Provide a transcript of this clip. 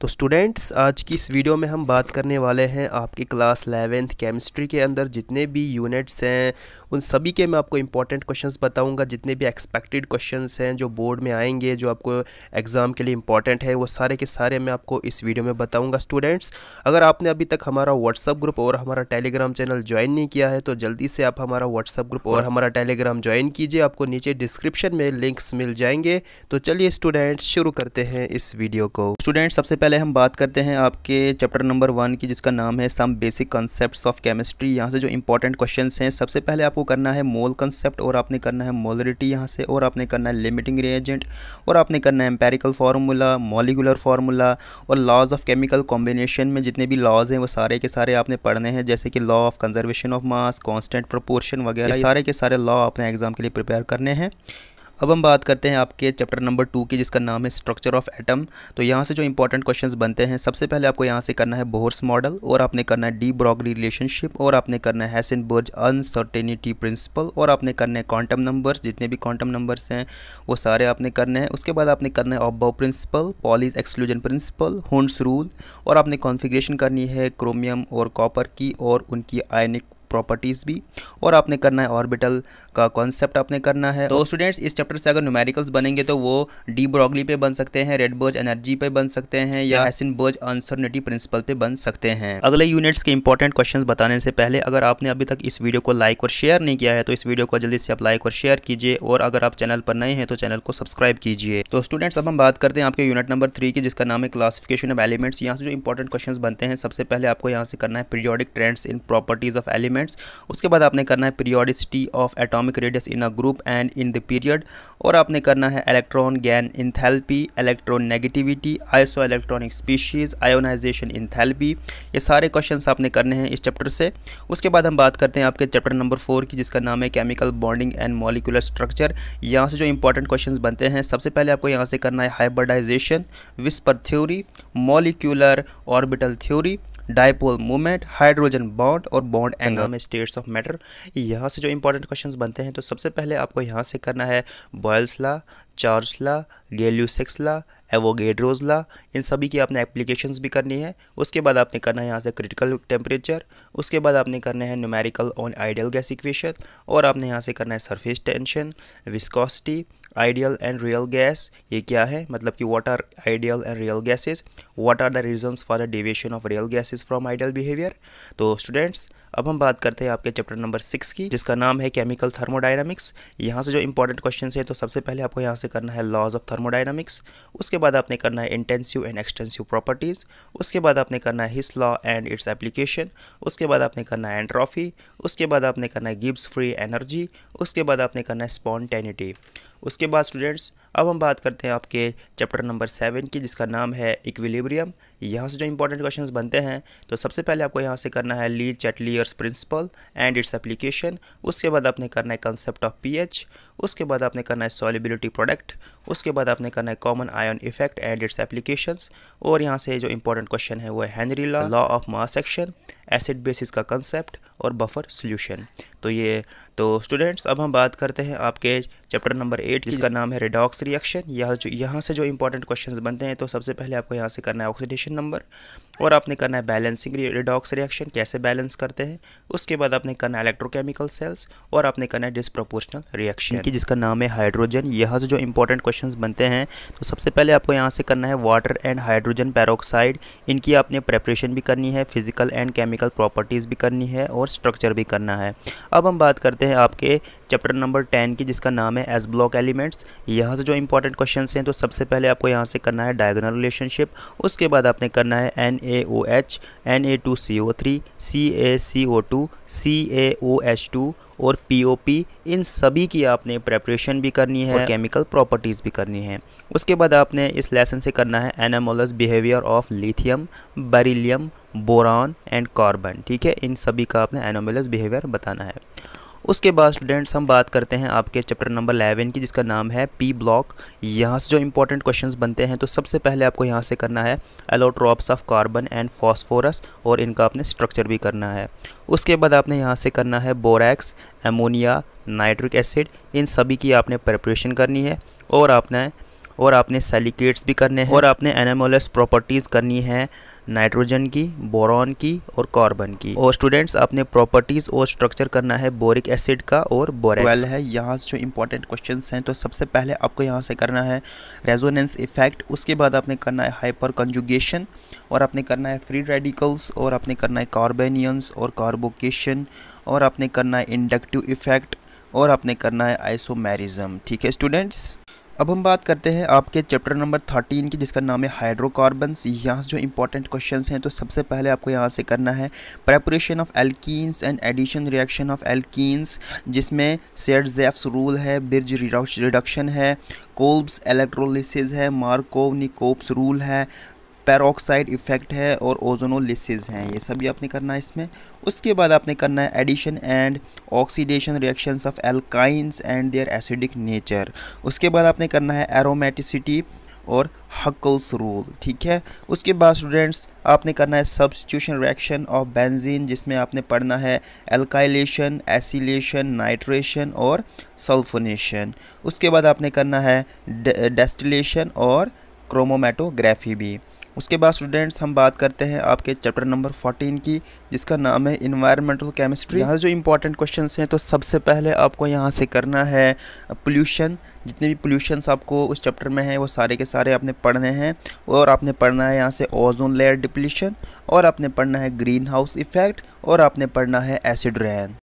तो स्टूडेंट्स आज की इस वीडियो में हम बात करने वाले हैं आपकी क्लास एलेवेंथ केमिस्ट्री के अंदर जितने भी यूनिट्स हैं उन सभी के मैं आपको इंपॉर्टेंट क्वेश्चंस बताऊंगा जितने भी एक्सपेक्टेड क्वेश्चंस हैं जो बोर्ड में आएंगे जो आपको एग्ज़ाम के लिए इंपॉर्टेंट है वो सारे के सारे मैं आपको इस वीडियो में बताऊँगा स्टूडेंट्स अगर आपने अभी तक हमारा व्हाट्सअप ग्रुप और हमारा टेलीग्राम चैनल ज्वाइन नहीं किया है तो जल्दी से आप हमारा व्हाट्सअप ग्रुप और हमारा टेलीग्राम ज्वाइन कीजिए आपको नीचे डिस्क्रिप्शन में लिंक्स मिल जाएंगे तो चलिए स्टूडेंट्स शुरू करते हैं इस वीडियो को स्टूडेंट्स सबसे पहले पहले हम बात करते हैं आपके चैप्टर नंबर वन की जिसका नाम है some basic concepts of chemistry यहाँ से जो इंपॉर्टेंट क्वेश्चंस हैं सबसे पहले आपको करना है मोल कंसेप्ट और आपने करना है मोलरिटी यहाँ से और आपने करना है लिमिटिंग रिएजेंट और आपने करना है एम्पेरिकल फार्मूला मॉलिकुलर फार्मूला और लॉज ऑफ केमिकल कॉम्बिनेशन में जितने भी लॉज हैं वो सारे के सारे आपने पढ़ने हैं जैसे कि law of conservation of mass constant proportion वगैरह सारे के सारे लॉ अपने एग्जाम के लिए प्रिपेयर करने हैं अब हम बात करते हैं आपके चैप्टर नंबर टू की जिसका नाम है स्ट्रक्चर ऑफ एटम तो यहाँ से जो इंपॉर्टेंट क्वेश्चंस बनते हैं सबसे पहले आपको यहाँ से करना है बोहर्स मॉडल और आपने करना है डी ब्रॉगली रिलेशनशिप और आपने करना है बर्ज अनसर्टेनिटी प्रिंसिपल और आपने करना है क्वांटम नंबर्स जितने भी क्वांटम नंबर्स हैं वो सारे आपने करने हैं उसके बाद आपने करना है aufbau principle Pauli's exclusion principle Hund's rule और आपने कॉन्फिग्रेशन करनी है क्रोमियम और कॉपर की और उनकी आयनिक प्रॉपर्टीज़ भी और आपने करना है ऑर्बिटल का कॉन्सेप्ट आपने करना है तो स्टूडेंट्स इस चैप्टर से अगर न्यूमेरिकल्स बनेंगे तो वो डी ब्रॉगली पे बन सकते हैं रेड बर्ज एनर्जी पे बन सकते हैं या एसिन बर्ज अनसर्निटी प्रिंसिपल पे बन सकते हैं अगले यूनिट्स के इंपॉर्टेंट क्वेश्चन बताने से पहले अगर आपने अभी तक इस वीडियो को लाइक और शेयर नहीं किया है तो इस वीडियो को जल्दी से आप लाइक और शेयर कीजिए और अगर आप चैनल पर नए हैं तो चैनल को सब्सक्राइब कीजिए तो स्टूडेंट्स अब हम बात करते हैं आपके यूनिट नंबर थ्री की जिसका नाम है क्लासिफिकेशन ऑफ एलिमेंट्स यहाँ से जो इंपॉर्टेंट क्वेश्चन बनते हैं सबसे पहले आपको यहाँ से करना है periodic trends in properties of element elements उसके बाद आपने करना है periodicity of atomic radius in a group and in the period और आपने करना है electron gain enthalpy electron negativity iso electronic species ionization enthalpy ये सारे क्वेश्चन आपने करने हैं इस चैप्टर से उसके बाद हम बात करते हैं आपके चैप्टर नंबर फोर की जिसका नाम है chemical bonding and molecular structure यहाँ से जो इंपॉर्टेंट क्वेश्चन बनते हैं सबसे पहले आपको यहाँ से करना है hybridization VSEPR theory molecular orbital theory dipole movement hydrogen bond और बॉन्ड एंगल में स्टेट्स ऑफ मैटर यहाँ से जो इंपॉर्टेंट क्वेश्चंस बनते हैं तो सबसे पहले आपको यहाँ से करना है बॉयल्स ला चार्ज ला गेल्यूसिक्स ला रोजला इन सभी की आपने एप्लीकेशन भी करनी है उसके बाद आपने करना है यहाँ से क्रिटिकल टेम्परेचर उसके बाद आपने करना है numerical on ideal gas equation और आपने यहाँ से करना है surface tension viscosity ideal and real gas ये क्या है मतलब कि what are ideal and real gases what are the reasons for the deviation of real gases from ideal behaviour तो स्टूडेंट्स अब हम बात करते हैं आपके चैप्टर नंबर सिक्स की जिसका नाम है केमिकल थर्मोडाइनमिक्स यहाँ से जो इंपॉर्टेंट क्वेश्चन है तो सबसे पहले आपको यहाँ से करना है लॉज ऑफ थर्मोडाइनमिक्स उसके बाद आपने करना है इंटेंसिव एंड एक्सटेंसिव प्रॉपर्टीज़ उसके बाद आपने करना है Hess law and its application उसके बाद आपने करना है एंट्रॉफी उसके बाद आपने करना है गिब्स फ्री एनर्जी उसके बाद आपने करना है स्पॉन्टेनिटी उसके बाद स्टूडेंट्स अब हम बात करते हैं आपके चैप्टर नंबर सेवन की जिसका नाम है इक्विलिब्रियम यहाँ से जो इंपॉर्टेंट क्वेश्चंस बनते हैं तो सबसे पहले आपको यहाँ से करना है Le Chatelier's principle and its application उसके बाद आपने करना है कंसेप्ट ऑफ पीएच उसके बाद आपने करना है सॉलिबिलिटी प्रोडक्ट उसके बाद आपने करना है common ion effect and its application और यहाँ से जो इंपॉर्टेंट क्वेश्चन है वो है law law of mass action acid bases का कंसेप्ट और बफर सोल्यूशन तो ये तो स्टूडेंट्स अब हम बात करते हैं आपके चैप्टर नंबर एट जिसका नाम है रेडॉक्स रिएक्शन यह जो यहाँ से जो इंपॉर्टेंट क्वेश्चन बनते हैं तो सबसे पहले आपको यहाँ से करना है ऑक्सीडेशन नंबर और आपने करना है बैलेंसिंग रेडॉक्स रिएक्शन कैसे बैलेंस करते हैं उसके बाद आपने करना है इलेक्ट्रोकेमिकल सेल्स और आपने करना है डिसप्रोपोर्शनल रिएक्शन की जिसका नाम है हाइड्रोजन यहाँ से जो इंपॉर्टेंट क्वेश्चन बनते हैं तो सबसे पहले आपको यहाँ से करना है वाटर एंड हाइड्रोजन पैरोक्साइड इनकी आपने प्रेपरेशन भी करनी है फिजिकल एंड केमिकल प्रॉपर्टीज़ भी करनी है और और स्ट्रक्चर भी करना है अब हम बात करते हैं आपके चैप्टर नंबर टेन की जिसका नाम है एस ब्लॉक एलिमेंट्स यहाँ से जो इंपॉर्टेंट क्वेश्चन हैं तो सबसे पहले आपको यहाँ से करना है डायगोनल रिलेशनशिप उसके बाद आपने करना है N A O H N A two C O three C A C O two C A O H two और पी इन सभी की आपने प्रेपरेशन भी करनी है और केमिकल प्रॉपर्टीज़ भी करनी है उसके बाद आपने इस लेसन से करना है anomalous behaviour of lithium beryllium boron and carbon ठीक है इन सभी का आपने एनोमेलस बिहेवियर बताना है उसके बाद स्टूडेंट्स हम बात करते हैं आपके चैप्टर नंबर 11 की जिसका नाम है पी ब्लॉक यहाँ से जो इंपॉर्टेंट क्वेश्चंस बनते हैं तो सबसे पहले आपको यहाँ से करना है allotropes of carbon and phosphorus और इनका आपने स्ट्रक्चर भी करना है उसके बाद आपने यहाँ से करना है बोरैक्स एमोनिया नाइट्रिक एसिड इन सभी की आपने प्रप्रेशन करनी है और आपने और आपने सेलिकेट्स भी करने हैं और आपने एनामोलस प्रॉपर्टीज़ करनी है नाइट्रोजन की बोरॉन की और कार्बन की और स्टूडेंट्स आपने प्रॉपर्टीज और स्ट्रक्चर करना है बोरिक एसिड का और बोरेक्स वेल है यहाँ से जो इंपॉर्टेंट क्वेश्चन हैं तो सबसे पहले आपको यहाँ से करना है रेजोनेंस इफेक्ट उसके बाद आपने करना है हाइपर कंजुगेशन और आपने करना है फ्री रेडिकल्स और आपने करना है कार्बेनियंस और कार्बोकेशन और आपने करना है इंडक्टिव इफेक्ट और आपने करना है आइसोमेरिज्म ठीक है स्टूडेंट्स अब हम बात करते हैं आपके चैप्टर नंबर थर्टीन की जिसका नाम है हाइड्रोकार्बन्स यहाँ जो इंपॉर्टेंट क्वेश्चंस हैं तो सबसे पहले आपको यहाँ से करना है preparation of alkenes and addition reaction of alkenes जिसमें सेट जेफ्स रूल है ब्रिज रिडक्शन है कोल्ब्स एलेक्ट्रोलिस है मार्कोव रूल है पैरोक्साइड इफ़ेक्ट है और ओजोनोलिसिस हैं ये सभी आपने करना है इसमें उसके बाद आपने करना है addition and oxidation reactions of alkynes and their acidic nature उसके बाद आपने करना है एरोमेटिसिटी और हकल्स रूल ठीक है उसके बाद स्टूडेंट्स आपने करना है सब्सटीट्यूशन रिएक्शन ऑफ बेंजीन जिसमें आपने पढ़ना है एल्काइलेशन एसिलेशन नाइट्रेशन और सल्फोनेशन उसके बाद आपने करना है डेस्टिलेशन और क्रोमोमेटोग्राफी भी उसके बाद स्टूडेंट्स हम बात करते हैं आपके चैप्टर नंबर 14 की जिसका नाम है इन्वायरमेंटल केमिस्ट्री यहाँ जो इंपॉर्टेंट क्वेश्चन हैं तो सबसे पहले आपको यहाँ से करना है पोल्यूशन जितने भी पोल्यूशंस आपको उस चैप्टर में हैं वो सारे के सारे आपने पढ़ने हैं और आपने पढ़ना है यहाँ से ओजोन लेयर डिप्लीशन और आपने पढ़ना है ग्रीन हाउस इफेक्ट और आपने पढ़ना है एसिड रैन